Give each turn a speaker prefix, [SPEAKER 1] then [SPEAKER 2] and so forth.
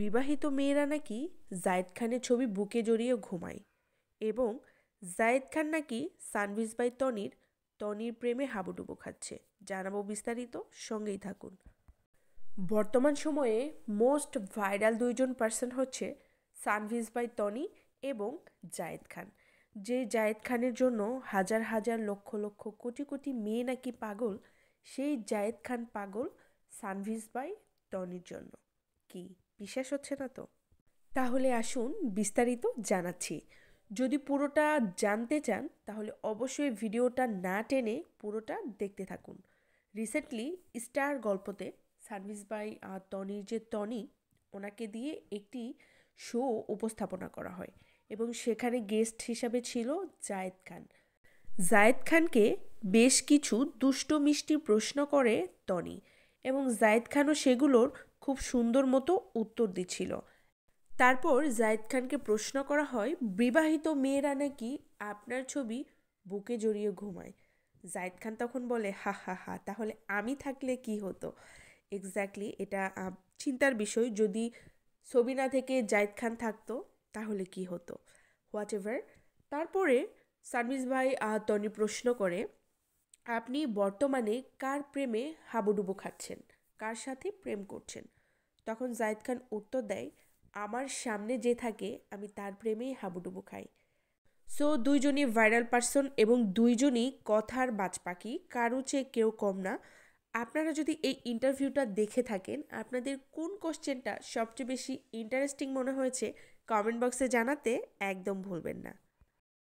[SPEAKER 1] বিবাহিত মেয়েরা নাকি জায়েদ খানের ছবি বুকে জড়িয়ে ঘুমায় এবং জায়েদ খান নাকি সানভিস বাই টনির টনির প্রেমে হাবুডুবু খাচ্ছে জানাবো বিস্তারিত সঙ্গেই থাকুন বর্তমান সময়ে মোস্ট ভাইরাল দুইজন পার্সন হচ্ছে সানভিস বাই টনি এবং জায়েদ খান যে জায়েদ খানের জন্য হাজার হাজার লক্ষ লক্ষ কোটি কোটি মেয়ে নাকি পাগল সেই জায়েদ খান পাগল সানভিস বাই টনির জন্য কি বিশ্বাস হচ্ছে না তো তাহলে আসুন বিস্তারিত জানাচ্ছি যদি পুরোটা জানতে চান তাহলে অবশ্যই ভিডিওটা না টেনে পুরোটা দেখতে থাকুন রিসেন্টলি স্টার গল্পতে সার্ভিস বাই টনির যে টনি ওনাকে দিয়ে একটি শো উপস্থাপনা করা হয় এবং সেখানে গেস্ট হিসাবে ছিল জায়েদ খান জায়েদ খানকে বেশ কিছু দুষ্ট মিষ্টি প্রশ্ন করে টনি এবং জায়েদ খানও সেগুলোর খুব সুন্দর মতো উত্তর দিছিল তারপর জায়দ খানকে প্রশ্ন করা হয় বিবাহিত মেয়েরা নাকি আপনার ছবি বুকে জড়িয়ে ঘুমায় জায়েদ খান তখন বলে হা হা হা তাহলে আমি থাকলে কি হতো এক্স্যাক্টলি এটা চিন্তার বিষয় যদি সবিনা থেকে জায়েদ খান থাকতো তাহলে কি হতো হোয়াট এভার তারপরে সার্ভিস ভাই তনি প্রশ্ন করে আপনি বর্তমানে কার প্রেমে হাবুডুবু খাচ্ছেন কার সাথে প্রেম করছেন তখন জায়দ খান উত্তর দেয় আমার সামনে যে থাকে আমি তার প্রেমেই হাবুডুবু খাই সো দুইজনই ভাইরাল পার্সন এবং দুইজনই কথার বাজ পাখি কারো চেয়ে কেউ কম না আপনারা যদি এই ইন্টারভিউটা দেখে থাকেন আপনাদের কোন কোশ্চেনটা সবচেয়ে বেশি ইন্টারেস্টিং মনে হয়েছে কমেন্ট বক্সে জানাতে একদম ভুলবেন না